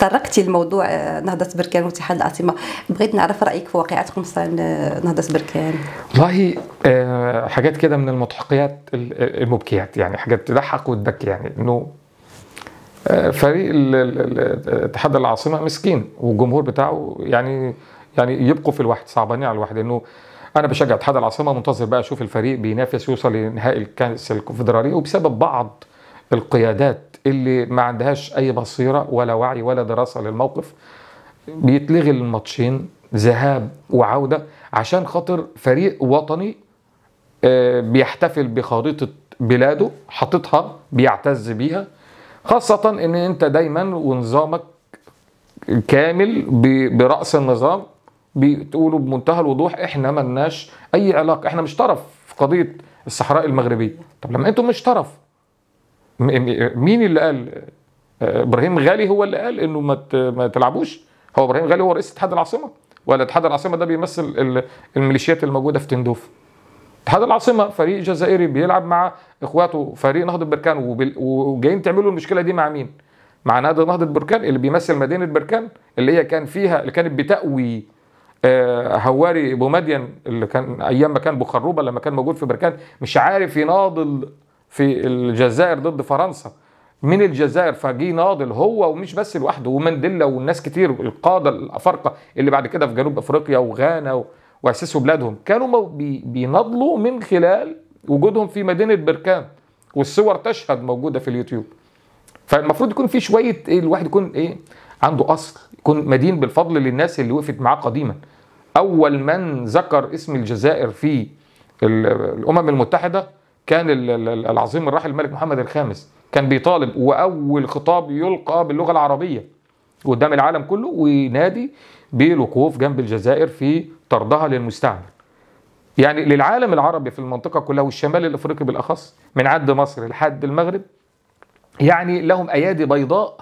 تطرقتي لموضوع آه، نهضه بركان واتحاد العاصمه بغيت نعرف رايك في واقعه قمصان آه، نهضه بركان والله آه، حاجات كده من المضحكيات المبكيات يعني حاجات تضحك وتبكي يعني انه فريق اتحاد العاصمه مسكين والجمهور بتاعه يعني يعني يبقوا في الواحد صعبانين على الواحد انه انا بشجع اتحاد العاصمه منتظر بقى اشوف الفريق بينافس يوصل لنهائي الكاس الكونفدراليه وبسبب بعض القيادات اللي ما عندهاش اي بصيره ولا وعي ولا دراسه للموقف بيتلغي الماتشين ذهاب وعوده عشان خاطر فريق وطني آه، بيحتفل بخريطه بلاده حاططها بيعتز بيها خاصه ان انت دايما ونظامك كامل براس النظام بتقولوا بمنتهى الوضوح احنا ملناش اي علاقه احنا مش طرف في قضيه الصحراء المغربيه طب لما انتم مش طرف مين اللي قال ابراهيم غالي هو اللي قال انه ما تلعبوش هو ابراهيم غالي هو رئيس اتحاد العاصمه ولا اتحاد العاصمه ده بيمثل الميليشيات الموجوده في تندوف اتحاد العاصمه فريق جزائري بيلعب مع اخواته فريق نهضه بركان وجايين تعملوا المشكله دي مع مين مع نادي نهضه بركان اللي بيمثل مدينه بركان اللي هي كان فيها اللي كانت بتأوي آه، هواري بومدين اللي كان ايام ما كان بخروبه لما كان موجود في بركان مش عارف يناضل في الجزائر ضد فرنسا من الجزائر فجي ناضل هو ومش بس لوحده ومانديلا والناس كتير القاده الافارقه اللي بعد كده في جنوب افريقيا وغانا واسسوا بلادهم كانوا بيناضلوا من خلال وجودهم في مدينه بركان والصور تشهد موجوده في اليوتيوب فالمفروض يكون في شويه ايه الواحد يكون ايه عنده اصل يكون مدين بالفضل للناس اللي وقفت معاه قديما اول من ذكر اسم الجزائر في الامم المتحده كان العظيم الراحل الملك محمد الخامس كان بيطالب واول خطاب يلقى باللغه العربيه قدام العالم كله وينادي بالوقوف جنب الجزائر في طردها للمستعمر يعني للعالم العربي في المنطقة كلها والشمال الأفريقي بالأخص من عد مصر لحد المغرب يعني لهم أيادي بيضاء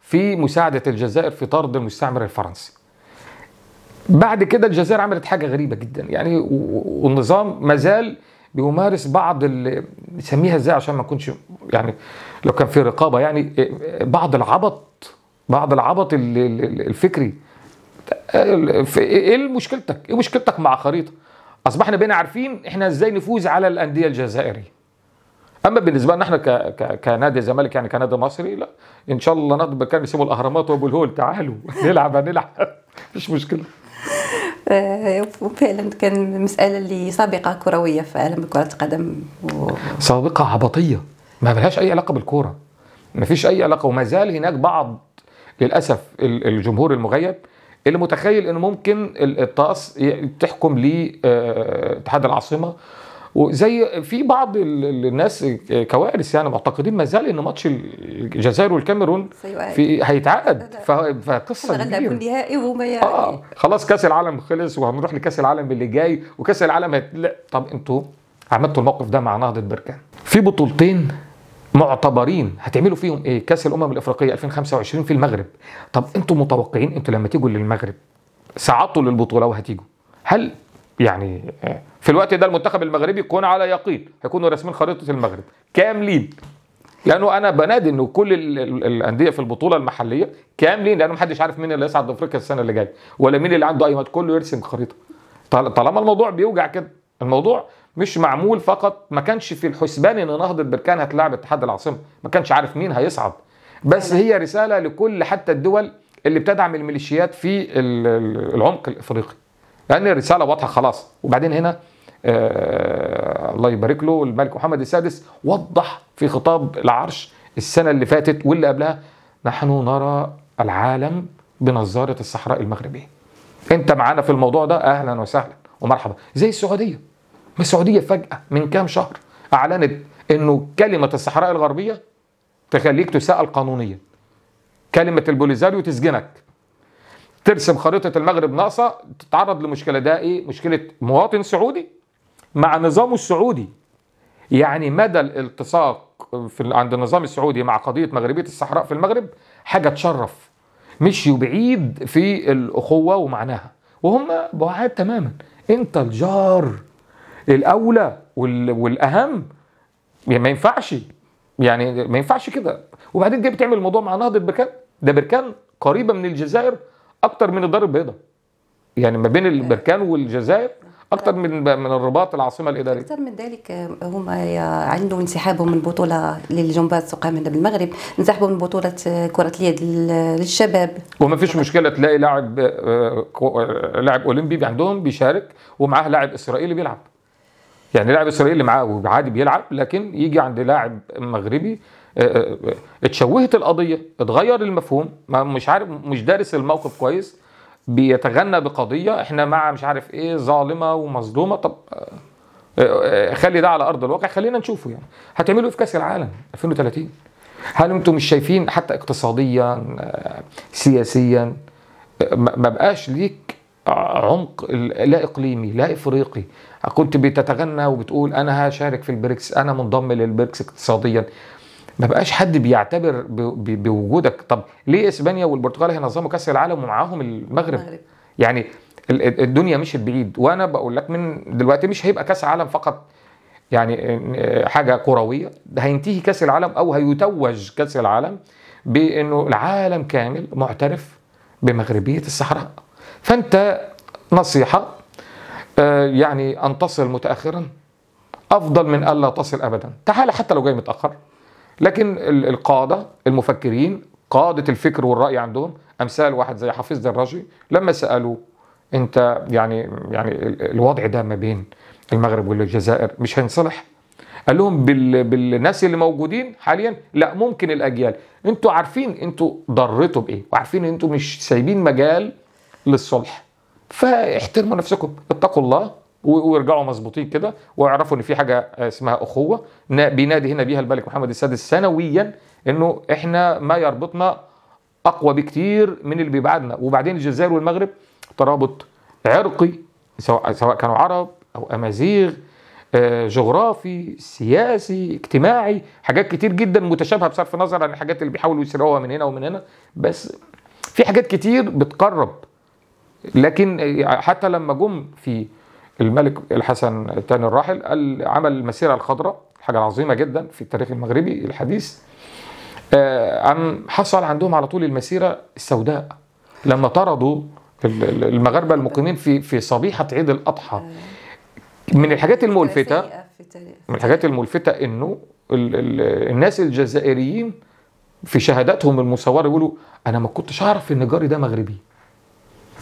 في مساعدة الجزائر في طرد المستعمر الفرنسي بعد كده الجزائر عملت حاجة غريبة جدا يعني والنظام مازال بيمارس بعض نسميها ازاي عشان ما نكونش يعني لو كان في رقابه يعني إيه، بعض العبط بعض العبط الفكري ايه مشكلتك؟ ايه مشكلتك مع خريطه؟ اصبحنا بقينا عارفين احنا ازاي نفوز على الانديه الجزائريه. اما بالنسبه لنا احنا ك... ك... كنادي الزمالك يعني كنادي مصري لا ان شاء الله نضرب كان يسيبوا الاهرامات وابو الهول تعالوا نلعب هنلعب مش مشكله وفعلا كان مساله اللي سابقه كرويه في عالم كره القدم و... سابقه عبطيه ما لهاش اي علاقه بالكوره ما فيش اي علاقه وما زال هناك بعض للاسف الجمهور المغيب اللي متخيل انه ممكن الطقس تحكم لاتحاد آه، آه، آه، العاصمه وزي في بعض الناس كوارث يعني معتقدين ما زال ان ماتش الجزائر والكاميرون في هيتعقد فقصه كبيره نهائي وما آه، يعني اه خلاص كاس العالم خلص وهنروح لكاس العالم اللي جاي وكاس العالم هت... لا طب انتوا عملتوا الموقف ده مع نهضه بركان في بطولتين معتبرين هتعملوا فيهم ايه كاس الامم الافريقيه 2025 في المغرب طب انتوا متوقعين انتوا لما تيجوا للمغرب ساعدتوا للبطوله وهتيجوا هل يعني آه، في الوقت ده المنتخب المغربي يكون على يقين هيكونوا راسمين خريطه المغرب كاملين لانه انا بنادي انه كل الانديه في البطوله المحليه كاملين لانه محدش عارف مين اللي هيصعد افريقيا السنه اللي جايه ولا مين اللي عنده اي كله يرسم خريطه طالما الموضوع بيوجع كده الموضوع مش معمول فقط ما كانش في الحسبان ان نهضه بركان هتلاعب اتحاد العاصمه ما كانش عارف مين هيصعد بس أيوة. هي رساله لكل حتى الدول اللي بتدعم الميليشيات في العمق الافريقي لان يعني الرساله واضحه خلاص وبعدين هنا آه الله يبارك له الملك محمد السادس وضح في خطاب العرش السنه اللي فاتت واللي قبلها نحن نرى العالم بنظاره الصحراء المغربيه انت معانا في الموضوع ده اهلا وسهلا ومرحبا زي السعوديه ما السعوديه فجاه من كام شهر اعلنت انه كلمه الصحراء الغربيه تخليك تساءل قانونيا كلمه البوليزاريو تسجنك ترسم خريطه المغرب ناقصه تتعرض لمشكله ده ايه مشكله مواطن سعودي مع نظامه السعودي يعني مدى الالتصاق في عند النظام السعودي مع قضيه مغربيه الصحراء في المغرب حاجه تشرف مشيوا بعيد في الاخوه ومعناها وهم بعاد تماما انت الجار الاولى والاهم يعني ما ينفعش يعني ما ينفعش كده وبعدين جاي بتعمل الموضوع مع نهضه بركان ده بركان قريبه من الجزائر اكتر من الدار البيضاء يعني ما بين البركان والجزائر اكتر من من الرباط العاصمه الاداريه اكثر من ذلك هما عنده انسحابهم من بطوله للجمباز عند بالمغرب انسحبوا من بطوله كره اليد للشباب وما فيش مشكله تلاقي لاعب آه، لاعب اولمبي عندهم بيشارك ومعاه لاعب اسرائيلي بيلعب يعني لاعب اسرائيلي معاه وعادي بيلعب لكن يجي عند لاعب مغربي آه، آه، آه، اتشوهت القضيه اتغير المفهوم ما مش عارف مش دارس الموقف كويس بيتغنى بقضيه احنا مع مش عارف ايه ظالمه ومظلومه طب خلي ده على ارض الواقع خلينا نشوفه يعني هتعملوا ايه في كاس العالم 2030 هل انتم مش شايفين حتى اقتصاديا سياسيا ما بقاش ليك عمق لا اقليمي لا افريقي كنت بتتغنى وبتقول انا هشارك في البريكس انا منضم للبريكس اقتصاديا ما بقاش حد بيعتبر بوجودك طب ليه اسبانيا والبرتغال هينظموا كاس العالم ومعاهم المغرب يعني الدنيا مشيت بعيد وانا بقول لك من دلوقتي مش هيبقى كاس عالم فقط يعني آه، حاجه كرويه ده هينتهي كاس العالم او هيتوج كاس العالم بانه العالم كامل معترف بمغربيه الصحراء فانت نصيحه آه، يعني ان تصل متاخرا افضل من الا تصل ابدا تعال حتى لو جاي متاخر لكن القادة المفكرين قادة الفكر والرأي عندهم أمثال واحد زي حفيظ دراجي لما سألوه أنت يعني يعني الوضع ده ما بين المغرب والجزائر مش هينصلح قال لهم بال... بالناس اللي موجودين حاليا لا ممكن الاجيال انتوا عارفين انتوا ضرتوا بايه وعارفين انتوا مش سايبين مجال للصلح فاحترموا نفسكم اتقوا الله ويرجعوا مظبوطين كده ويعرفوا ان في حاجه اسمها اخوه بينادي هنا بيها الملك محمد السادس سنويا انه احنا ما يربطنا اقوى بكتير من اللي بيبعدنا وبعدين الجزائر والمغرب ترابط عرقي سواء سواء كانوا عرب او امازيغ آه، جغرافي سياسي اجتماعي حاجات كتير جدا متشابهه بصرف النظر عن الحاجات اللي بيحاولوا يسرقوها من هنا ومن هنا بس في حاجات كتير بتقرب لكن حتى لما جم في الملك الحسن الثاني الراحل قال عمل المسيرة الخضراء حاجة عظيمة جدا في التاريخ المغربي الحديث عن آه، حصل عندهم على طول المسيرة السوداء لما طردوا المغاربة المقيمين في في صبيحة عيد الأضحى آه. من الحاجات الملفتة آه، من الحاجات الملفتة إنه الناس الجزائريين في شهاداتهم المصورة يقولوا أنا ما كنتش أعرف إن جاري ده مغربي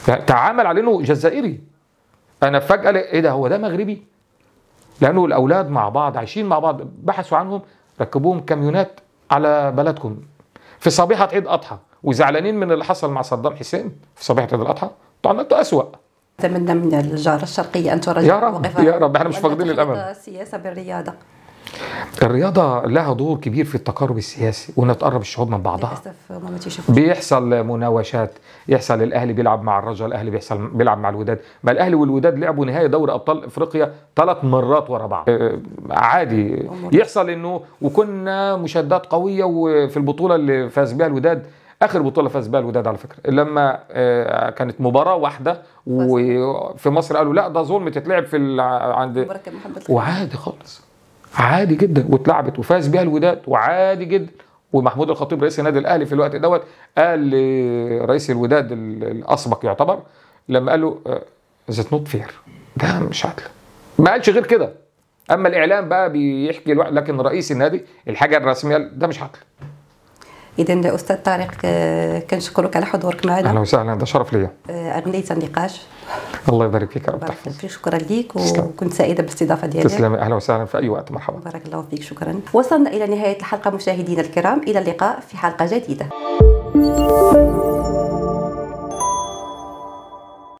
يعني تعامل عليه جزائري انا فجاه ايه ده هو ده مغربي لانه الاولاد مع بعض عايشين مع بعض بحثوا عنهم ركبوهم كاميونات على بلدكم في صبيحه عيد اضحى وزعلانين من اللي حصل مع صدام حسين في صبيحه عيد الاضحى طبعا انتوا اسوأ اتمنى من الجاره الشرقيه ان ترجع يا رب يا رب احنا مش فاقدين الامل السياسه بالرياضه الرياضه لها دور كبير في التقارب السياسي وان تقرب الشعوب من بعضها بيحصل مناوشات يحصل الاهلي بيلعب مع الرجاء الاهلي بيحصل بيلعب مع الوداد ما الاهلي والوداد لعبوا نهائي دوري ابطال افريقيا ثلاث مرات ورا بعض آه، عادي يحصل انه وكنا مشادات قويه وفي البطوله اللي فاز بها الوداد اخر بطوله فاز بها الوداد على فكره لما آه، كانت مباراه واحده وفي مصر قالوا لا ده ظلم تتلعب في عند وعادي خالص عادي جدا واتلعبت وفاز بيها الوداد وعادي جدا ومحمود الخطيب رئيس النادي الاهلي في الوقت دوت قال لرئيس الوداد الاسبق يعتبر لما قال له ذات نوت فير ده مش عدل ما قالش غير كده اما الاعلام بقى بيحكي الواحد لكن رئيس النادي الحاجه الرسميه ده مش عدل اذا استاذ طارق آه، كنشكرك على حضورك معنا اهلا وسهلا ده شرف ليا آه، اغنيت النقاش الله يبارك فيك رب بارك فيك شكرا ليك وكنت سعيده بالاستضافه ديالك تسلم اهلا وسهلا في اي وقت مرحبا بارك الله فيك شكرا وصلنا الى نهايه الحلقه مشاهدينا الكرام الى اللقاء في حلقه جديده